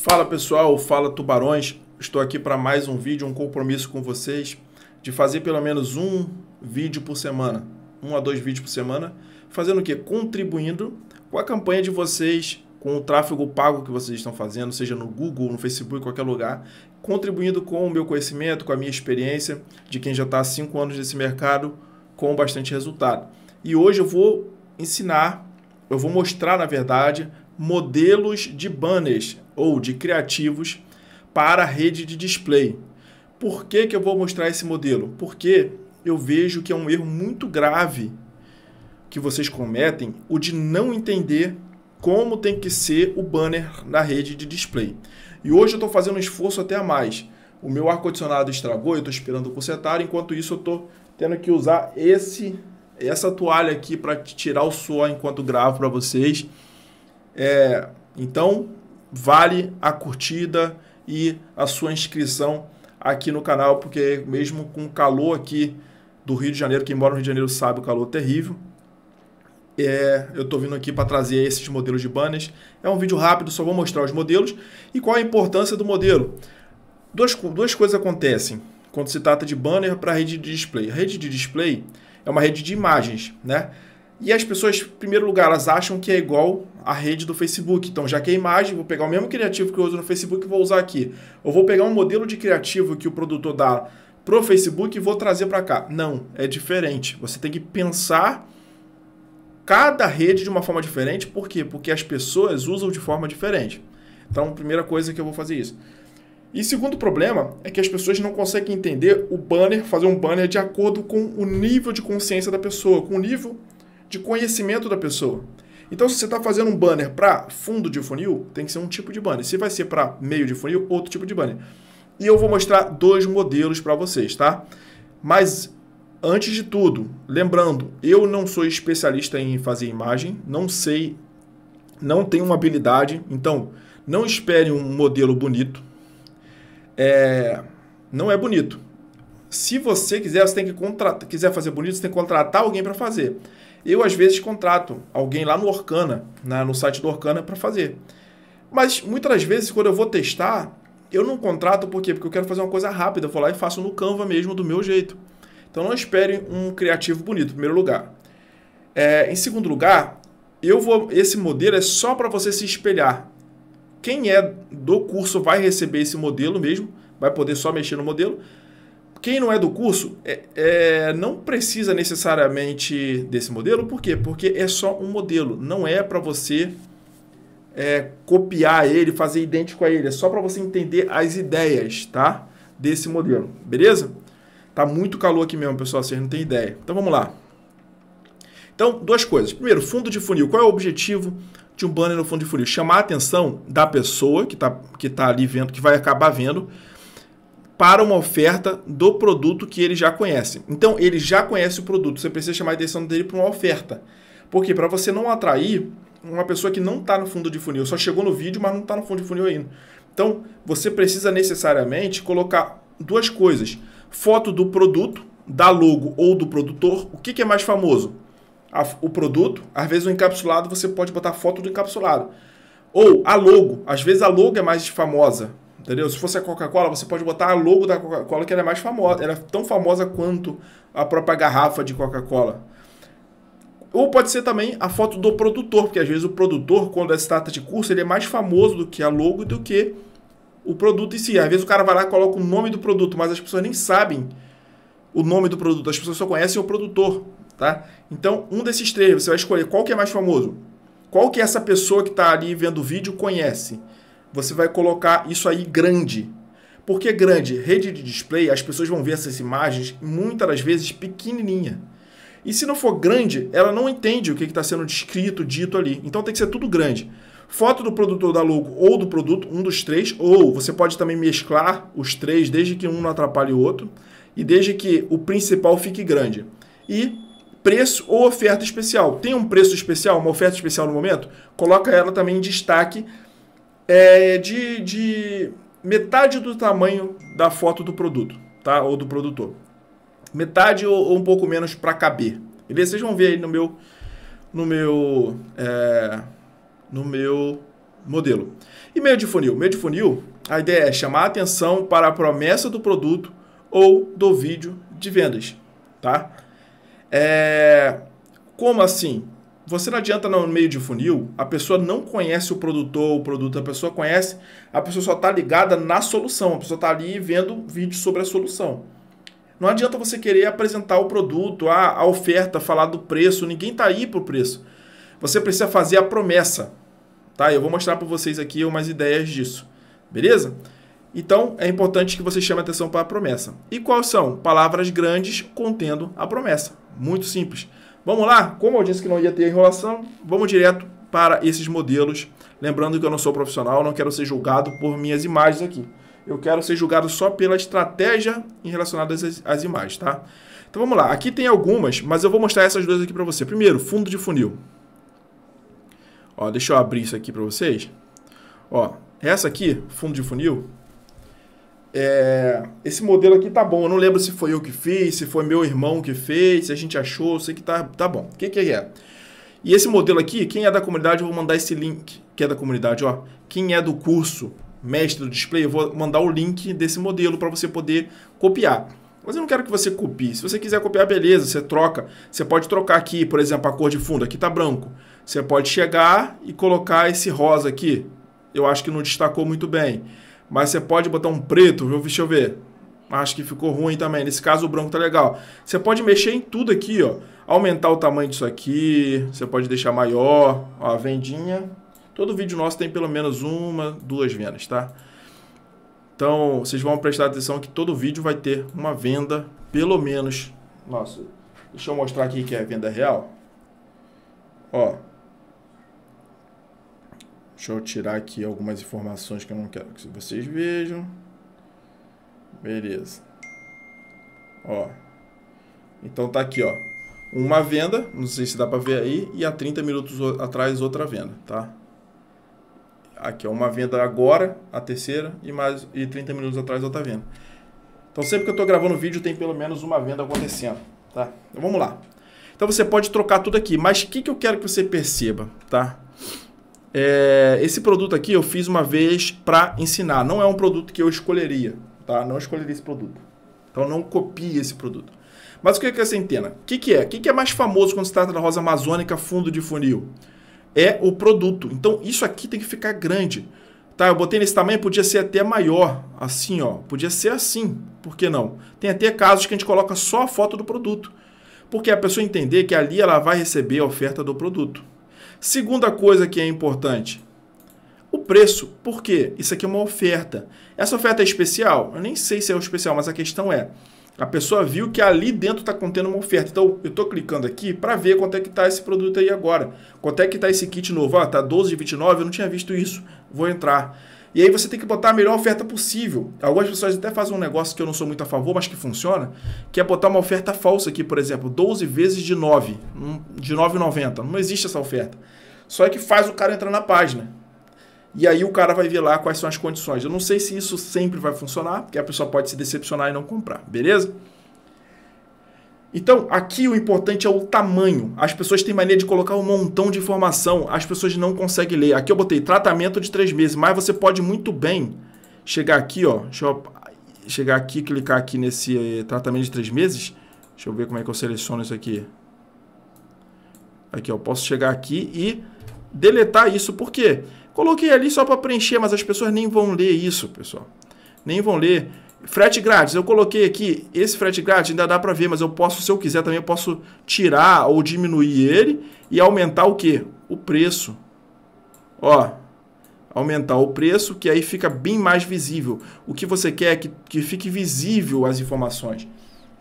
Fala pessoal, fala tubarões. Estou aqui para mais um vídeo, um compromisso com vocês de fazer pelo menos um vídeo por semana, um a dois vídeos por semana, fazendo o que? Contribuindo com a campanha de vocês, com o tráfego pago que vocês estão fazendo, seja no Google, no Facebook, qualquer lugar, contribuindo com o meu conhecimento, com a minha experiência de quem já está há cinco anos nesse mercado com bastante resultado. E hoje eu vou ensinar, eu vou mostrar, na verdade, modelos de banners ou de criativos para a rede de display. Por que, que eu vou mostrar esse modelo? Porque eu vejo que é um erro muito grave que vocês cometem o de não entender como tem que ser o banner na rede de display. E hoje eu estou fazendo um esforço até a mais. O meu ar-condicionado estragou, eu estou esperando consertar, enquanto isso eu estou tendo que usar esse essa toalha aqui para tirar o suor enquanto gravo para vocês. É, então, vale a curtida e a sua inscrição aqui no canal, porque mesmo com o calor aqui do Rio de Janeiro, quem mora no Rio de Janeiro sabe o calor é terrível, é, eu estou vindo aqui para trazer esses modelos de banners. É um vídeo rápido, só vou mostrar os modelos e qual a importância do modelo. Duas, duas coisas acontecem quando se trata de banner para rede de display. A rede de display é uma rede de imagens, né? E as pessoas, em primeiro lugar, elas acham que é igual a rede do Facebook. Então, já que é imagem, vou pegar o mesmo criativo que eu uso no Facebook e vou usar aqui. Ou vou pegar um modelo de criativo que o produtor dá pro Facebook e vou trazer para cá. Não, é diferente. Você tem que pensar cada rede de uma forma diferente. Por quê? Porque as pessoas usam de forma diferente. Então, primeira coisa que eu vou fazer isso. E segundo problema é que as pessoas não conseguem entender o banner, fazer um banner de acordo com o nível de consciência da pessoa, com o nível de conhecimento da pessoa. Então, se você está fazendo um banner para fundo de funil, tem que ser um tipo de banner. Se vai ser para meio de funil, outro tipo de banner. E eu vou mostrar dois modelos para vocês, tá? Mas antes de tudo, lembrando, eu não sou especialista em fazer imagem, não sei, não tenho uma habilidade, então não espere um modelo bonito. É, não é bonito. Se você quiser, você tem que contratar, quiser fazer bonito, você tem que contratar alguém para fazer. Eu, às vezes, contrato alguém lá no Orkana, na, no site do Orkana, para fazer. Mas muitas das vezes, quando eu vou testar, eu não contrato por quê? Porque eu quero fazer uma coisa rápida. Eu vou lá e faço no Canva mesmo, do meu jeito. Então, não espere um criativo bonito, em primeiro lugar. É, em segundo lugar, eu vou, esse modelo é só para você se espelhar. Quem é do curso vai receber esse modelo mesmo, vai poder só mexer no modelo. Quem não é do curso é, é, não precisa necessariamente desse modelo, por quê? Porque é só um modelo, não é para você é, copiar ele, fazer idêntico a ele, é só para você entender as ideias, tá? Desse modelo, beleza? Tá muito calor aqui mesmo, pessoal, vocês não têm ideia. Então vamos lá. Então, duas coisas. Primeiro, fundo de funil. Qual é o objetivo de um banner no fundo de funil? Chamar a atenção da pessoa que está que tá ali vendo, que vai acabar vendo, para uma oferta do produto que ele já conhece. Então, ele já conhece o produto, você precisa chamar a atenção dele para uma oferta. Porque para você não atrair uma pessoa que não está no fundo de funil, só chegou no vídeo, mas não está no fundo de funil ainda. Então, você precisa necessariamente colocar duas coisas: foto do produto, da logo ou do produtor. O que, que é mais famoso? A, o produto, às vezes o encapsulado, você pode botar foto do encapsulado. Ou a logo, às vezes a logo é mais famosa Entendeu? Se fosse a Coca-Cola, você pode botar a logo da Coca-Cola, que ela é mais famosa. era é tão famosa quanto a própria garrafa de Coca-Cola. Ou pode ser também a foto do produtor, porque às vezes o produtor, quando é trata de curso, ele é mais famoso do que a logo do que o produto em si. Às vezes o cara vai lá e coloca o nome do produto, mas as pessoas nem sabem o nome do produto, as pessoas só conhecem o produtor, tá? Então, um desses três, você vai escolher qual que é mais famoso. Qual que é essa pessoa que está ali vendo o vídeo conhece? você vai colocar isso aí grande. Porque grande, rede de display, as pessoas vão ver essas imagens muitas das vezes pequenininha. E se não for grande, ela não entende o que está sendo descrito, dito ali. Então tem que ser tudo grande. Foto do produtor da logo ou do produto, um dos três, ou você pode também mesclar os três, desde que um não atrapalhe o outro, e desde que o principal fique grande. E preço ou oferta especial. Tem um preço especial, uma oferta especial no momento? Coloca ela também em destaque é, de, de metade do tamanho da foto do produto, tá? Ou do produtor. Metade ou, ou um pouco menos para caber. Beleza? Vocês vão ver aí no meu, no meu, é, no meu modelo. E meio de funil. Meio de funil, a ideia é chamar a atenção para a promessa do produto ou do vídeo de vendas, tá? É, como assim? você não adianta no meio de funil, a pessoa não conhece o produtor, o produto, a pessoa conhece, a pessoa só está ligada na solução, a pessoa está ali vendo vídeo sobre a solução. Não adianta você querer apresentar o produto, a, a oferta, falar do preço, ninguém está aí para o preço. Você precisa fazer a promessa, tá? Eu vou mostrar para vocês aqui umas ideias disso, beleza? Então, é importante que você chame atenção para a promessa. E quais são? Palavras grandes contendo a promessa. Muito simples. Vamos lá? Como eu disse que não ia ter enrolação, vamos direto para esses modelos. Lembrando que eu não sou profissional, não quero ser julgado por minhas imagens aqui. Eu quero ser julgado só pela estratégia relacionada às, às imagens, tá? Então vamos lá. Aqui tem algumas, mas eu vou mostrar essas duas aqui para você. Primeiro, fundo de funil. Ó, deixa eu abrir isso aqui para vocês. Ó, essa aqui, fundo de funil, é, esse modelo aqui tá bom. Eu não lembro se foi eu que fiz, se foi meu irmão que fez, se a gente achou, sei que tá, tá bom. O que, que é? E esse modelo aqui, quem é da comunidade, eu vou mandar esse link, que é da comunidade, ó. Quem é do curso mestre do display, eu vou mandar o link desse modelo para você poder copiar. Mas eu não quero que você copie. Se você quiser copiar, beleza, você troca. Você pode trocar aqui, por exemplo, a cor de fundo, aqui tá branco. Você pode chegar e colocar esse rosa aqui. Eu acho que não destacou muito bem. Mas você pode botar um preto, viu? Deixa eu ver. Acho que ficou ruim também. Nesse caso, o branco tá legal. Você pode mexer em tudo aqui, ó. Aumentar o tamanho disso aqui. Você pode deixar maior. Ó, a vendinha. Todo vídeo nosso tem pelo menos uma, duas vendas, tá? Então, vocês vão prestar atenção que todo vídeo vai ter uma venda, pelo menos. Nossa, deixa eu mostrar aqui que é venda real. Ó, Deixa eu tirar aqui algumas informações que eu não quero que vocês vejam. Beleza. Ó. Então tá aqui, ó. Uma venda, não sei se dá para ver aí, e há 30 minutos atrás outra venda, tá? Aqui é uma venda agora, a terceira, e mais e 30 minutos atrás outra venda. Então sempre que eu estou gravando vídeo tem pelo menos uma venda acontecendo, tá? Então vamos lá. Então você pode trocar tudo aqui, mas o que, que eu quero que você perceba, tá? É, esse produto aqui eu fiz uma vez para ensinar. Não é um produto que eu escolheria, tá? Não escolheria esse produto. Então não copie esse produto. Mas o que é, é a centena? O que, que é? O que, que é mais famoso quando se trata da rosa amazônica fundo de funil? É o produto. Então isso aqui tem que ficar grande. Tá, eu botei nesse tamanho, podia ser até maior, assim, ó. Podia ser assim, por que não? Tem até casos que a gente coloca só a foto do produto. Porque a pessoa entender que ali ela vai receber a oferta do produto. Segunda coisa que é importante, o preço. Por quê? Isso aqui é uma oferta. Essa oferta é especial? Eu nem sei se é especial, mas a questão é, a pessoa viu que ali dentro está contendo uma oferta. Então, eu estou clicando aqui para ver quanto é que está esse produto aí agora. Quanto é que está esse kit novo? Está ah, 12 tá de eu não tinha visto isso. Vou entrar. E aí você tem que botar a melhor oferta possível. Algumas pessoas até fazem um negócio que eu não sou muito a favor, mas que funciona, que é botar uma oferta falsa aqui, por exemplo, 12 vezes de 9, de 9,90. Não existe essa oferta. Só é que faz o cara entrar na página. E aí o cara vai ver lá quais são as condições. Eu não sei se isso sempre vai funcionar, porque a pessoa pode se decepcionar e não comprar, beleza? Então, aqui o importante é o tamanho. As pessoas têm mania de colocar um montão de informação, as pessoas não conseguem ler. Aqui eu botei tratamento de três meses, mas você pode muito bem chegar aqui, ó. Deixa eu chegar aqui, clicar aqui nesse eh, tratamento de três meses. Deixa eu ver como é que eu seleciono isso aqui. Aqui, ó. Posso chegar aqui e deletar isso. Por quê? Coloquei ali só para preencher, mas as pessoas nem vão ler isso, pessoal. Nem vão ler. Frete grátis, eu coloquei aqui, esse frete grátis ainda dá para ver, mas eu posso, se eu quiser também, eu posso tirar ou diminuir ele e aumentar o que? O preço. Ó, aumentar o preço, que aí fica bem mais visível. O que você quer é que, que fique visível as informações.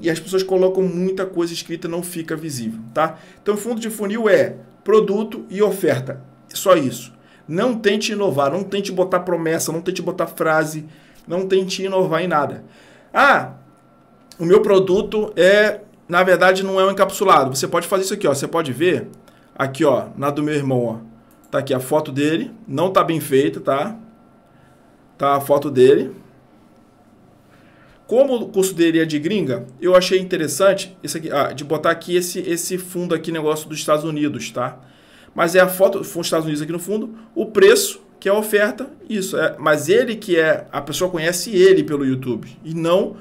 E as pessoas colocam muita coisa escrita não fica visível, tá? Então, fundo de funil é produto e oferta, só isso. Não tente inovar, não tente botar promessa, não tente botar frase, não tente inovar em nada. Ah, o meu produto é, na verdade, não é um encapsulado. Você pode fazer isso aqui, ó. Você pode ver aqui, ó, na do meu irmão, ó. Tá aqui a foto dele, não tá bem feita, tá? Tá a foto dele. Como o curso dele é de gringa, eu achei interessante esse aqui, ah, de botar aqui esse, esse fundo aqui, negócio dos Estados Unidos, tá? Mas é a foto, dos Estados Unidos aqui no fundo, o preço que é a oferta, isso. É, mas ele que é. A pessoa conhece ele pelo YouTube. E não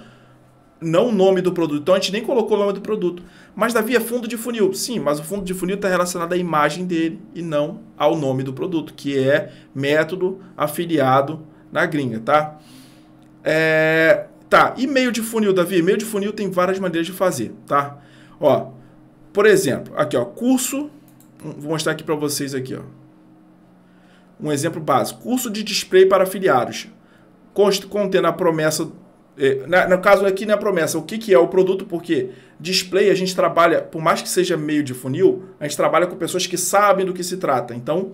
não o nome do produto. Então a gente nem colocou o nome do produto. Mas Davi é fundo de funil. Sim, mas o fundo de funil está relacionado à imagem dele e não ao nome do produto, que é método afiliado na gringa, tá? É... Tá, e meio de funil, Davi? Meio de funil tem várias maneiras de fazer, tá? Ó, por exemplo, aqui ó, curso. Hum, vou mostrar aqui para vocês aqui, ó. Um exemplo básico: curso de display para afiliados, contendo a promessa. É, no caso aqui na é promessa, o que é o produto? Porque display a gente trabalha, por mais que seja meio de funil, a gente trabalha com pessoas que sabem do que se trata. Então,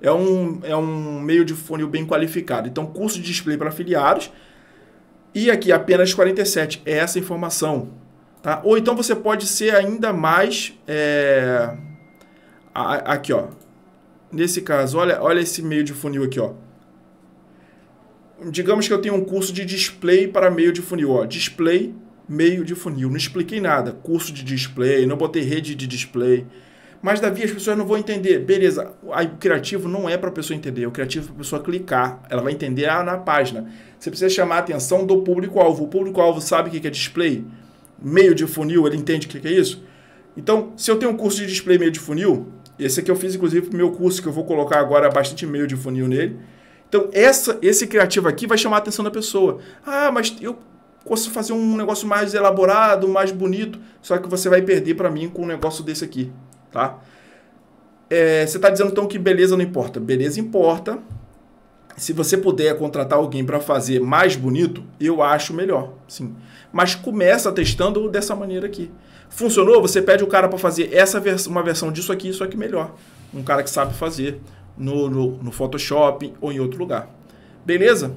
é um, é um meio de funil bem qualificado. Então, curso de display para afiliados. E aqui, apenas 47. É essa informação. Tá? Ou então você pode ser ainda mais. É, aqui, ó nesse caso, olha, olha esse meio de funil aqui, ó. Digamos que eu tenho um curso de display para meio de funil, ó. Display, meio de funil. Não expliquei nada. Curso de display, não botei rede de display. Mas, Davi, as pessoas não vão entender. Beleza, o criativo não é para a pessoa entender. O criativo é para a pessoa clicar. Ela vai entender ah, na página. Você precisa chamar a atenção do público-alvo. O público-alvo sabe o que é display? Meio de funil, ele entende o que é isso? Então, se eu tenho um curso de display meio de funil, esse aqui eu fiz, inclusive, para o meu curso, que eu vou colocar agora bastante e-mail de funil nele. Então, essa, esse criativo aqui vai chamar a atenção da pessoa. Ah, mas eu posso fazer um negócio mais elaborado, mais bonito, só que você vai perder para mim com um negócio desse aqui, tá? É, você está dizendo, então, que beleza não importa. Beleza importa. Se você puder contratar alguém para fazer mais bonito, eu acho melhor, sim. Mas começa testando dessa maneira aqui. Funcionou? Você pede o cara para fazer essa vers uma versão disso aqui, isso aqui melhor. Um cara que sabe fazer no, no, no Photoshop ou em outro lugar. Beleza?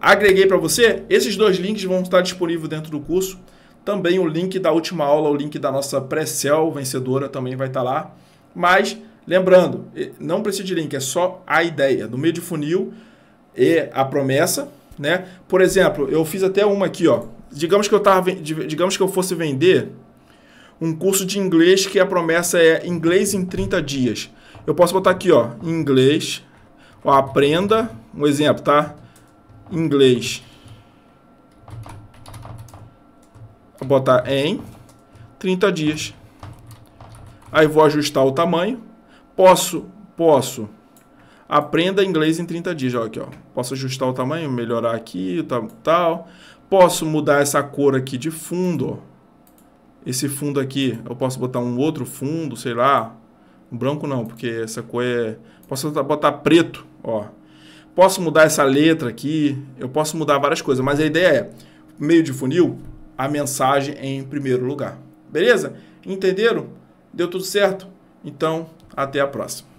Agreguei para você. Esses dois links vão estar disponíveis dentro do curso. Também o link da última aula, o link da nossa pré-cell vencedora também vai estar lá. Mas, lembrando, não precisa de link, é só a ideia. No meio de funil e a promessa, né? Por exemplo, eu fiz até uma aqui, ó. Digamos que eu, tava, digamos que eu fosse vender um curso de inglês que a promessa é inglês em 30 dias. Eu posso botar aqui, ó, inglês, ó, aprenda, um exemplo, tá? Inglês. Vou botar em 30 dias. Aí vou ajustar o tamanho. Posso, posso. Aprenda inglês em 30 dias, ó, aqui, ó. Posso ajustar o tamanho, melhorar aqui, tal, tal. Posso mudar essa cor aqui de fundo, ó. Esse fundo aqui, eu posso botar um outro fundo, sei lá. Branco não, porque essa cor é... Posso botar preto, ó. Posso mudar essa letra aqui, eu posso mudar várias coisas. Mas a ideia é, meio de funil, a mensagem em primeiro lugar. Beleza? Entenderam? Deu tudo certo? Então, até a próxima.